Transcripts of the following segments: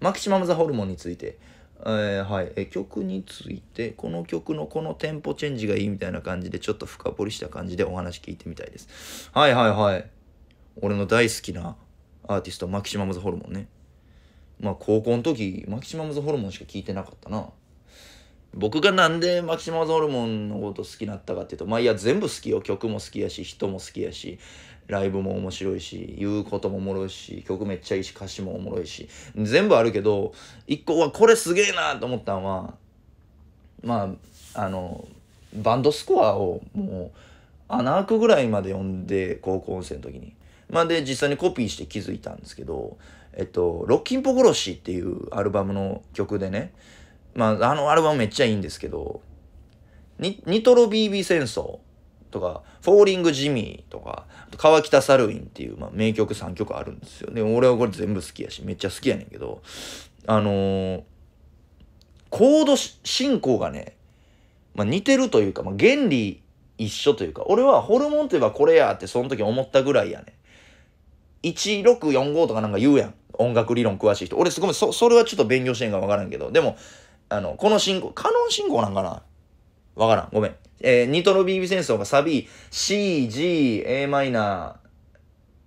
マキシマム・ザ・ホルモンについて、えー、はい、え曲についてこの曲のこのテンポチェンジがいいみたいな感じでちょっと深掘りした感じでお話聞いてみたいですはいはいはい俺の大好きなアーティストマキシマム・ザ・ホルモンねまあ高校の時マキシマム・ザ・ホルモンしか聞いてなかったな僕がなんでマキシマズホルモンのこと好きになったかっていうとまあいや全部好きよ曲も好きやし人も好きやしライブも面白いし言うこともおもろいし曲めっちゃいいし歌詞もおもろいし全部あるけど一個はこれすげえなと思ったのはまああのバンドスコアをもう穴開くぐらいまで読んで高校生の時に。まあ、で実際にコピーして気づいたんですけど「えっと、ロッキンポ殺し」っていうアルバムの曲でねまあ、あのアルバムめっちゃいいんですけど、ニニトロ BB 戦争とか、フォーリングジミーとか、と川北サルウィンっていう、まあ、名曲3曲あるんですよ。で、俺はこれ全部好きやし、めっちゃ好きやねんけど、あのー、コード進行がね、まあ、似てるというか、まあ、原理一緒というか、俺はホルモンといえばこれやってその時思ったぐらいやね1645とかなんか言うやん。音楽理論詳しい人。俺すごい、そ、それはちょっと勉強してんかわからんけど。でも、あの、この信号、カノン信号なんかなわからん。ごめん。えー、ニトロビービ戦争がサビ、C、G、A マイナ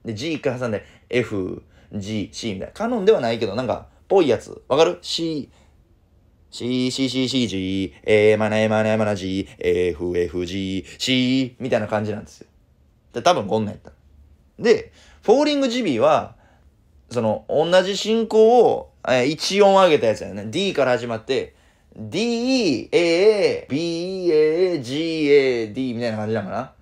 ー、で、G 一回挟んで、F、G、C みたいな。カノンではないけど、なんか、ぽいやつ。わかる ?C、C、C、C、C、G、A マイナー、A マイナー、A マナ G、F、F、G、C みたいな感じなんですよ。で、多分こんなんやった。で、フォーリングジビーは、その、同じ進行を、えー、1音上げたやつだよね。D から始まって、D, A, B, A, G, A, D みたいな感じだから。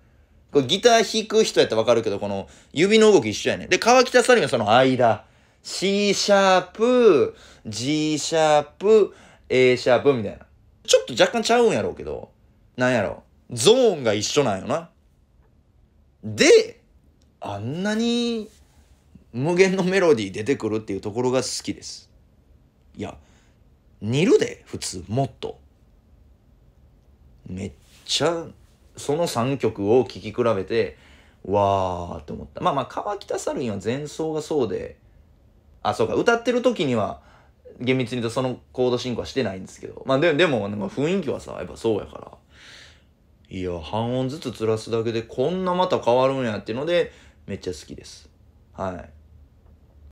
これギター弾く人やったらわかるけど、この指の動き一緒やね。で、川北サリンはその間。C シャープ、G シャープ、A シャープみたいな。ちょっと若干ちゃうんやろうけど、なんやろう。ゾーンが一緒なんよな。で、あんなに無限のメロディー出てくるっていうところが好きです。いや、似るで、普通、もっと。めっちゃ、その3曲を聴き比べて、わーって思った。まあまあ、川北サルインは前奏がそうで、あ、そうか、歌ってる時には、厳密に言うとそのコード進行はしてないんですけど。まあででも、雰囲気はさ、やっぱそうやから。いや、半音ずつずらすだけでこんなまた変わるんやっていうので、めっちゃ好きです。はい。